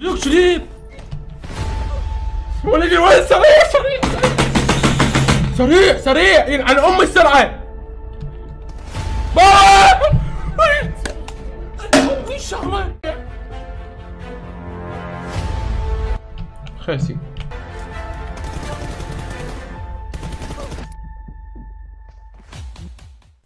Look, Tulip ولدي الولد سريع سريع سريع سريع يعني إيه، عن ام السرعه خاسي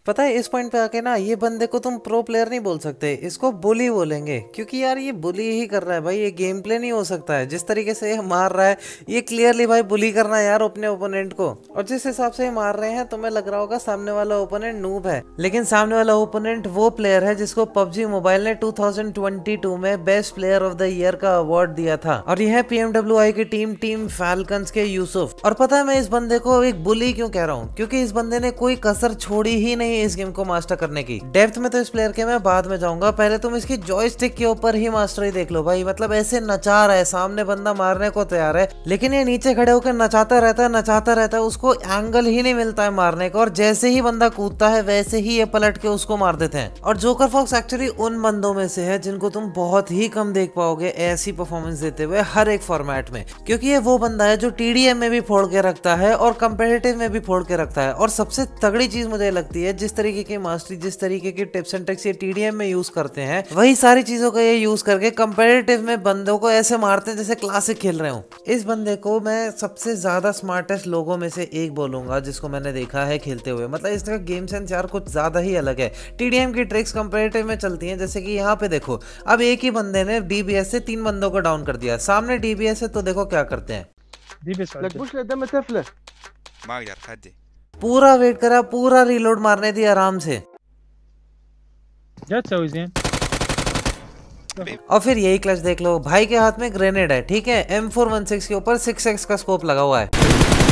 पता है इस पॉइंट पे आके ना ये बंदे को तुम प्रो प्लेयर नहीं बोल सकते इसको बुली बोलेंगे क्योंकि यार ये बुली ही कर रहा है भाई ये गेम प्ले नहीं हो सकता है जिस तरीके से ये मार रहा है ये क्लियरली भाई बुली करना है यार अपने ओपोनेंट को और जिस हिसाब से ये मार रहे हैं तुम्हें लग रहा होगा सामने वाला ओपोनेंट नूब है लेकिन सामने वाला ओपोनेंट वो प्लेयर है जिसको पबजी मोबाइल ने टू में best player of the year का अवार्ड दिया था और यह है पीएमडब्ल्यू की टीम टीम फैलकन्स के यूसुफ और पता है मैं इस बंदे को एक बुली क्यों कह रहा हूँ क्योंकि इस बंदे ने कोई कसर छोड़ी ही नहीं है इस गेम को मास्टर करने की डेप्थ में तो इस प्लेयर के मैं बाद में जाऊंगा पहले तुम इसकी जॉयस्टिक के ऊपर ही मास्टरी देख लो भाई मतलब ऐसे नचा रहा है सामने बंदा मारने को तैयार है लेकिन ये नीचे खड़े होकर नचाता रहता है नचाता रहता है उसको एंगल ही नहीं मिलता है मारने का और जैसे ही बंदा कूदता है वैसे ही ये पलट के उसको मार देते हैं और जोकर फॉक्स एक्चुअली उन बंदों में से है जिनको तुम बहुत ही कम देख पाओगे ऐसी परफॉर्मेंस देते हुए हर एक फॉर्मेट में क्योंकि ये वो बंदा है जो टीडीएम में भी फोड़ के रखता है और कंपेटेटिव में भी फोड़ के रखता है और सबसे तगड़ी चीज मुझे लगती है जिस तरीके के मास्टरी जिस तरीके के टिप्स एंड ट्रिक्स ये टीडीएम में यूज करते हैं वही सारी चीजों का ये यूज करके कंपेरेटिव में बंदों को ऐसे मारते हैं जैसे क्लासिक खेल रहे हो इस बंदे को मैं सबसे ज्यादा स्मार्टेस्ट लोगों में से एक बोलूंगा जिसको मैंने देखा है खेलते हुए मतलब इसका गेम सेंस यार कुछ ज्यादा ही अलग है टीडीएम की ट्रिक्स कंपेरेटिव में चलती है जैसे कि यहाँ पे देखो अब एक ही बंदे ने डीबीएस से तीन बंदों को डाउन कर दिया सामने डीबीएस है तो देखो क्या करते हैं डीबीएस लग पुश लेते मैं ले मार यार खा दे पूरा वेट करा पूरा रीलोड मारने दी आराम से और फिर यही क्लच देख लो भाई के हाथ में ग्रेनेड है ठीक है एम फोर वन सिक्स के ऊपर सिक्स एक्स का स्कोप लगा हुआ है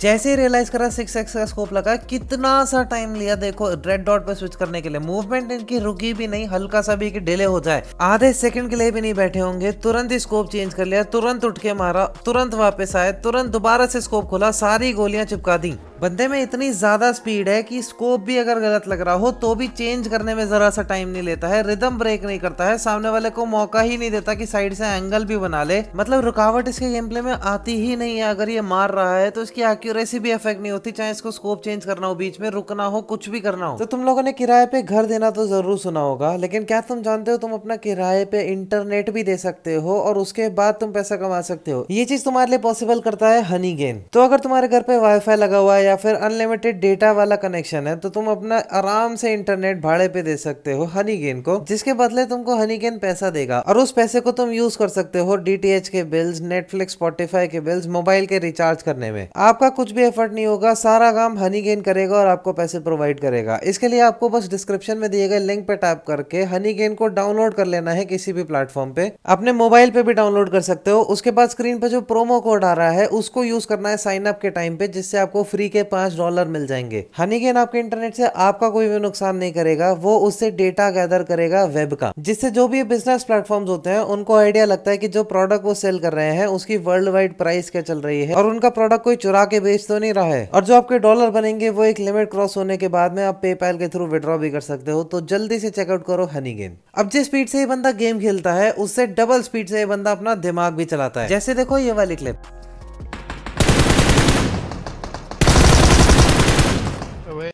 जैसे ही रियलाइज करा सिक्स एक्स का स्कोप लगा कितना सा टाइम लिया देखो रेड डॉट पे स्विच करने के लिए मूवमेंट इनकी रुकी भी नहीं हल्का सा भी डिले हो जाए आधे सेकंड के लिए भी नहीं बैठे होंगे तुरंत ही स्कोप चेंज कर लिया तुरंत उठ के मारा तुरंत वापस आए तुरंत दोबारा से स्कोप खोला सारी गोलियां चिपका दी बंदे में इतनी ज़्यादा स्पीड है कि स्कोप भी अगर गलत लग रहा हो तो भी चेंज करने में ज़रा सा टाइम नहीं लेता है रिदम ब्रेक नहीं करता है सामने वाले को मौका ही नहीं देता कि साइड से एंगल भी बना ले मतलब रुकावट इसके गेम प्ले में आती ही नहीं है अगर ये मार रहा है तो इसकी एक्यूरेसी भी अफेक्ट नहीं होती चाहे इसको स्कोप चेंज करना हो बीच में रुकना हो कुछ भी करना हो तो तुम लोगों ने किराए पे घर देना तो जरूर सुना होगा लेकिन क्या तुम जानते हो तुम अपना किराए पे इंटरनेट भी दे सकते हो और उसके बाद तुम पैसा कमा सकते हो ये चीज तुम्हारे लिए पॉसिबल करता है हनी गेन तो अगर तुम्हारे घर पे वाई लगा हुआ है या फिर अनलिमिटेड डेटा वाला कनेक्शन है तो तुम अपना आराम से इंटरनेट भाड़े पे दे सकते हो हनीगेन को जिसके बदले तुमको हनीगेन पैसा देगा और उस पैसे को तुम यूज कर सकते हो डीटीएच के बिल्स नेटफ्लिक्स स्पॉटिफाई के बिल्स मोबाइल के रिचार्ज करने में आपका कुछ भी एफर्ट नहीं होगा सारा काम हनीगेन करेगा और आपको पैसे प्रोवाइड करेगा इसके लिए आपको बस डिस्क्रिप्शन में दिए गए लिंक पे टैप करके हनीगेन को डाउनलोड कर लेना है किसी भी प्लेटफॉर्म पे अपने मोबाइल पे भी डाउनलोड कर सकते हो उसके बाद स्क्रीन पे जो प्रोमो कोड आ रहा है उसको यूज करना है साइन अप के टाइम पे जिससे आपको फ्री के के पास डॉलर मिल जाएंगे हनीगेन आपके इंटरनेट से आपका कोई भी नुकसान नहीं करेगा वो उससे डेटा गैदर करेगा वेब का जिससे जो भी बिजनेस प्लेटफॉर्म होते हैं उनको आइडिया लगता है की जो प्रोडक्ट वो सेल कर रहे हैं उसकी वर्ल्ड वाइड प्राइस क्या चल रही है और उनका प्रोडक्ट कोई चुरा के बेच तो नहीं रहा है और जो आपके डॉलर बनेंगे वो एक लिमिट क्रॉस होने के बाद में आप पेपैल के थ्रू विड्रॉ भी कर सकते हो तो जल्दी से चेकआउट करो हनी गेन अब जिस स्पीड से ये बंदा गेम खेलता है उससे डबल स्पीड से ये बंदा अपना दिमाग भी चलाता है जैसे देखो ये वाली क्लिप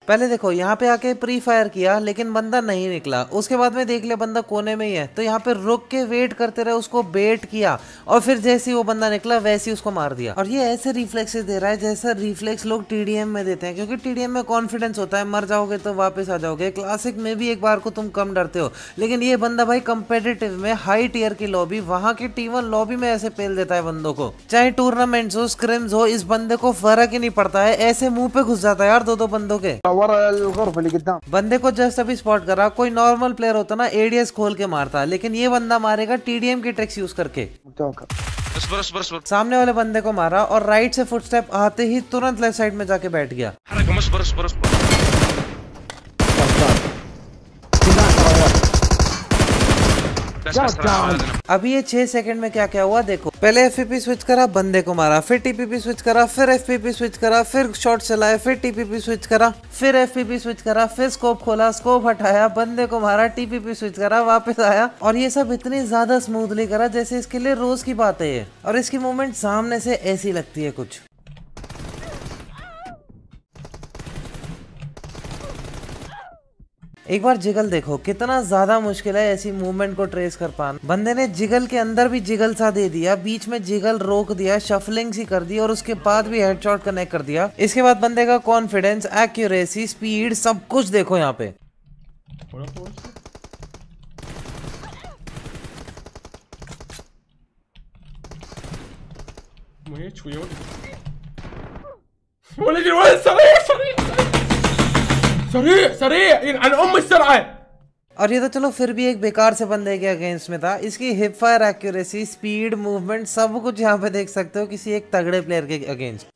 पहले देखो यहाँ पे आके प्री फायर किया लेकिन बंदा नहीं निकला उसके बाद में देख लिया बंदा कोने में ही है तो यहाँ पे रुक के वेट करते रहे उसको बेट किया और फिर जैसे ही वो बंदा निकला वैसे ही उसको मार दिया और ये ऐसे रिफ्लेक्स दे रहा है जैसा रिफ्लेक्स लोग टीडीएम में देते हैं क्योंकि टीडीएम में कॉन्फिडेंस होता है मर जाओगे तो वापस आ जाओगे क्लासिक में भी एक बार को तुम कम डरते हो लेकिन ये बंदा भाई कंपेटेटिव में हाई टीयर की लॉबी वहाँ की टी लॉबी में ऐसे पेल देता है बंदों को चाहे टूर्नामेंट्स हो स्क्रिम्स हो इस बंदे को फर्क ही नहीं पड़ता है ऐसे मुंह पे घुस जाता है यार दो दो बंदों के बंदे को जस्ट अभी स्पॉट करा कोई नॉर्मल प्लेयर होता ना एडीएस खोल के मारता लेकिन ये बंदा मारेगा टी डी एम की ट्रिक्स यूज करके सामने वाले बंदे को मारा और राइट से फुटस्टेप आते ही तुरंत लेफ्ट साइड में जाके बैठ गया अभी ये छह सेकंड में क्या क्या हुआ देखो पहले एफ स्विच करा बंदे को मारा फिर टीपीपी स्विच करा फिर एफ स्विच करा फिर शॉट चलाया फिर टीपीपी स्विच करा फिर एफ स्विच करा फिर स्कोप खोला स्कोप हटाया बंदे को मारा टीपीपी स्विच करा वापस आया और ये सब इतनी ज्यादा स्मूथली करा जैसे इसके लिए रोज की बात है और इसकी मूवमेंट सामने से ऐसी लगती है कुछ एक बार जिगल देखो कितना ज्यादा मुश्किल है ऐसी मूवमेंट को ट्रेस कर पाना बंदे ने जिगल के अंदर भी जिगल सा दे दिया बीच में जिगल रोक दिया शफलिंग सी कर दी और उसके बाद भी हेडशॉट कनेक्ट कर दिया इसके बाद बंदे का कॉन्फिडेंस एक्यूरेसी स्पीड सब कुछ देखो यहाँ पे मुझे छुए बोले सरी, सरी, इन और ये तो चलो फिर भी एक बेकार से बंदे के अगेंस्ट में था इसकी hip fire accuracy speed movement सब कुछ यहाँ पे देख सकते हो किसी एक तगड़े प्लेयर के against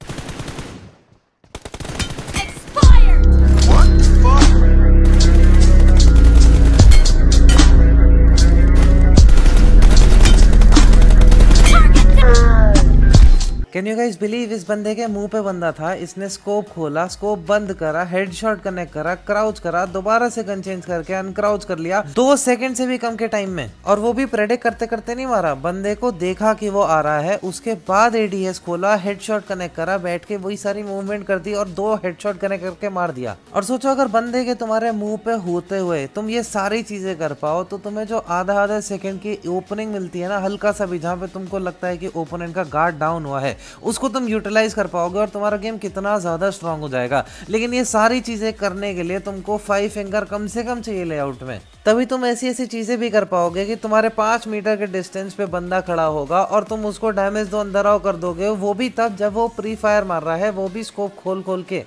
can you guys believe इस बंदे के मुंह पे बंदा था इसने स्कोप खोला स्कोप बंद करा हेडशॉट कनेक्ट करा क्राउच करा दोबारा से गन चेंज करके अनक्राउच कर लिया दो सेकंड से भी कम के टाइम में और वो भी प्रेडिक्ट करते करते नहीं मारा बंदे को देखा कि वो आ रहा है उसके बाद एडीएस खोला शॉर्ट कनेक्ट करा बैठ के वही सारी मूवमेंट कर दी और दो शॉर्ट कनेक्ट करके मार दिया और सोचो अगर बंदे के तुम्हारे मुंह पे होते हुए तुम ये सारी चीजें कर पाओ तो तुम्हें जो आधा आधा सेकंड की ओपनिंग मिलती है ना हल्का सा भी जहाँ पे तुमको लगता है कि ओपोनेंट का गार्ड डाउन हुआ है उसको तुम यूटिलाइज़ कर पाओगे और तुम्हारा गेम कितना ज़्यादा स्ट्रांग हो जाएगा लेकिन ये सारी चीज़ें करने के लिए तुमको फाइव फिंगर कम से कम चाहिए लेआउट में तभी तुम ऐसी ऐसी चीज़ें भी कर पाओगे कि तुम्हारे पाँच मीटर के डिस्टेंस पे बंदा खड़ा होगा और तुम उसको डैमेज दो अंदर आओ कर दोगे वो भी तब जब वो प्री फायर मार रहा है वो भी स्कोप खोल खोल के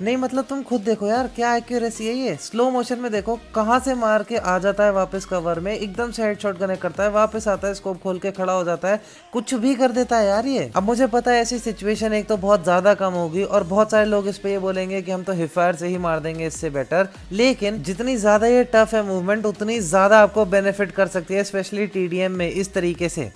नहीं मतलब तुम खुद देखो यार क्या एक्यूरेसी है ये स्लो मोशन में देखो कहाँ से मार के आ जाता है वापस कवर में एकदम से हेड शॉट कनेक्ट करता है वापस आता है स्कोप खोल के खड़ा हो जाता है कुछ भी कर देता है यार ये अब मुझे पता है ऐसी सिचुएशन एक तो बहुत ज़्यादा कम होगी और बहुत सारे लोग इस पर ये बोलेंगे कि हम तो हिफायर से ही मार देंगे इससे बेटर लेकिन जितनी ज़्यादा ये टफ है मूवमेंट उतनी ज़्यादा आपको बेनिफिट कर सकती है स्पेशली टी में इस तरीके से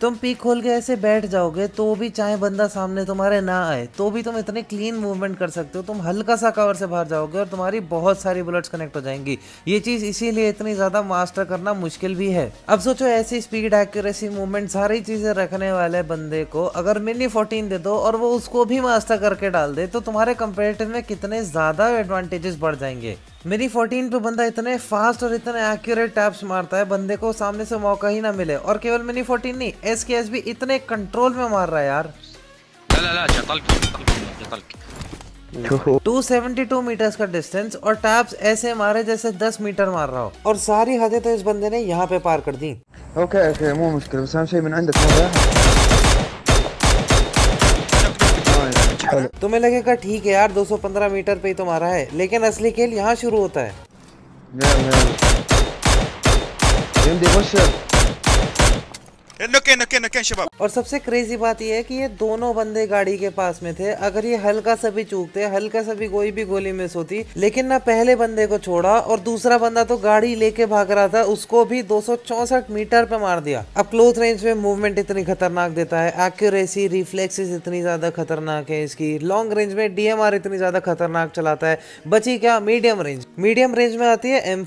तुम पीक खोल के ऐसे बैठ जाओगे तो भी चाहे बंदा सामने तुम्हारे ना आए तो भी तुम इतने क्लीन मूवमेंट कर सकते हो तुम हल्का सा कवर से बाहर जाओगे और तुम्हारी बहुत सारी बुलेट्स कनेक्ट हो जाएंगी ये चीज़ इसीलिए इतनी ज़्यादा मास्टर करना मुश्किल भी है अब सोचो ऐसी स्पीड एक्यूरेसी मूवमेंट सारी चीज़ें रखने वाले बंदे को अगर मिनी फोर्टीन दे दो और वो उसको भी मास्टर करके डाल दे तो तुम्हारे कंपेरेटिव में कितने ज़्यादा एडवांटेजेस बढ़ जाएंगे मेरी 14 पे बंदा इतने फास्ट और इतने एक्यूरेट टैप्स मारता है बंदे को सामने से मौका ही ना मिले और केवल मेरी 14 नहीं एस के एस भी इतने कंट्रोल में मार रहा है यार ला ला ला जतल जतल टू सेवेंटी टू मीटर का डिस्टेंस और टैप्स ऐसे मारे जैसे 10 मीटर मार रहा हो और सारी हदें तो इस बंदे ने यहाँ पे पार कर दी ओके ओके مو तुम्हें लगेगा ठीक है यार 215 मीटर पे ही तुम्हारा है लेकिन असली खेल यहाँ शुरू होता है देखो शबाब और सबसे क्रेजी बात यह है कि ये दोनों बंदे गाड़ी के पास में थे अगर ये हल्का सा भी चूकते हल्का सा भी कोई भी गोली मिस होती लेकिन ना पहले बंदे को छोड़ा और दूसरा बंदा तो गाड़ी लेके भाग रहा था उसको भी दो मीटर पे मार दिया अब क्लोज रेंज में मूवमेंट इतनी खतरनाक देता है एक्यूरेसी रिफ्लेक्सेस इतनी ज्यादा खतरनाक है इसकी लॉन्ग रेंज में डीएमआर इतनी ज्यादा खतरनाक चलाता है बची क्या मीडियम रेंज मीडियम रेंज में आती है एम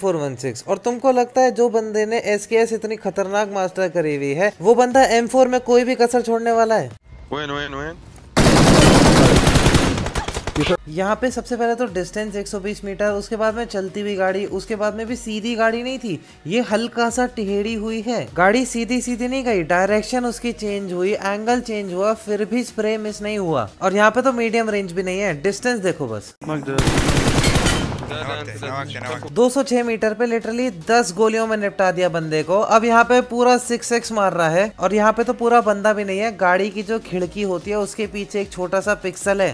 और तुमको लगता है जो बंदे ने एस इतनी खतरनाक मास्टर करी हुई है वो बंदा M4 में कोई भी कसर छोड़ने वाला है वेन, वेन, वेन। यहाँ पे सबसे पहले तो डिस्टेंस 120 मीटर उसके बाद में चलती हुई गाड़ी उसके बाद में भी सीधी गाड़ी नहीं थी ये हल्का सा टिहेड़ी हुई है गाड़ी सीधी सीधी नहीं गई डायरेक्शन उसकी चेंज हुई एंगल चेंज हुआ फिर भी स्प्रे मिस नहीं हुआ और यहाँ पे तो मीडियम रेंज भी नहीं है डिस्टेंस देखो बस दो सौ छह मीटर पे लिटरली दस गोलियों में निपटा दिया बंदे को अब यहाँ पे पूरा सिक्स एक्स मार रहा है और यहाँ पे तो पूरा बंदा भी नहीं है गाड़ी की जो खिड़की होती है उसके पीछे एक छोटा सा पिक्सल है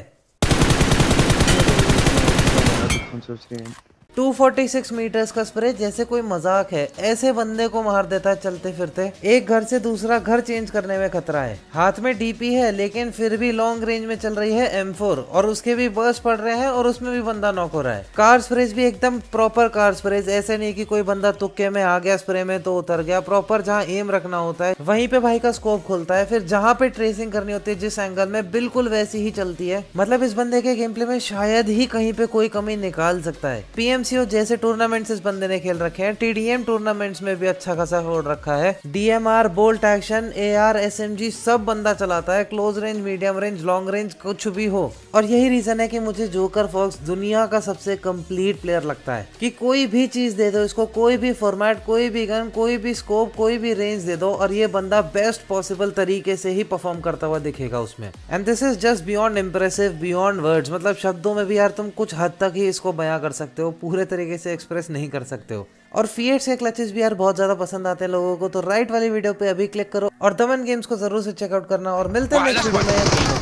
246 मीटर्स का स्प्रे जैसे कोई मजाक है ऐसे बंदे को मार देता है चलते फिरते एक घर से दूसरा घर चेंज करने में खतरा है हाथ में डीपी है लेकिन फिर भी लॉन्ग रेंज में चल रही है एम और उसके भी बर्स पड़ रहे हैं और उसमें भी बंदा नॉक हो रहा है कार स्प्रेज भी एकदम प्रॉपर कार स्प्रेज ऐसे नहीं की कोई बंदा तुक्के में आ गया स्प्रे में तो उतर गया प्रॉपर जहाँ एम रखना होता है वहीं पे भाई का स्कोप खुलता है फिर जहाँ पे ट्रेसिंग करनी होती है जिस एंगल में बिल्कुल वैसी ही चलती है मतलब इस बंदे के गेम प्ले में शायद ही कहीं पे कोई कमी निकाल सकता है पीएम एनसीओ जैसे टूर्नामेंट्स इस बंदे ने खेल रखे हैं टीडीएम टूर्नामेंट्स में भी अच्छा खासा होड़ रखा है DMR bolt action A R सब बंदा चलाता है close range medium range long range कुछ भी हो और यही रीजन है की मुझे जोकर फॉक्स दुनिया का सबसे कम्प्लीट प्लेयर लगता है की कोई भी चीज दे दो इसको कोई भी फॉर्मेट कोई भी गन कोई भी स्कोप कोई भी रेंज दे दो और ये बंदा बेस्ट पॉसिबल तरीके से ही परफॉर्म करता हुआ दिखेगा उसमें and this is just beyond impressive beyond words मतलब शब्दों में भी यार तुम कुछ हद तक ही इसको बयां कर सकते हो पूरे पूरे तरीके से एक्सप्रेस नहीं कर सकते हो और फीएट के क्लचेस भी यार बहुत ज़्यादा पसंद आते हैं लोगों को तो राइट वाली वीडियो पे अभी क्लिक करो और दमन गेम्स को जरूर से चेकआउट करना और मिलते हैं नेक्स्ट वीडियो में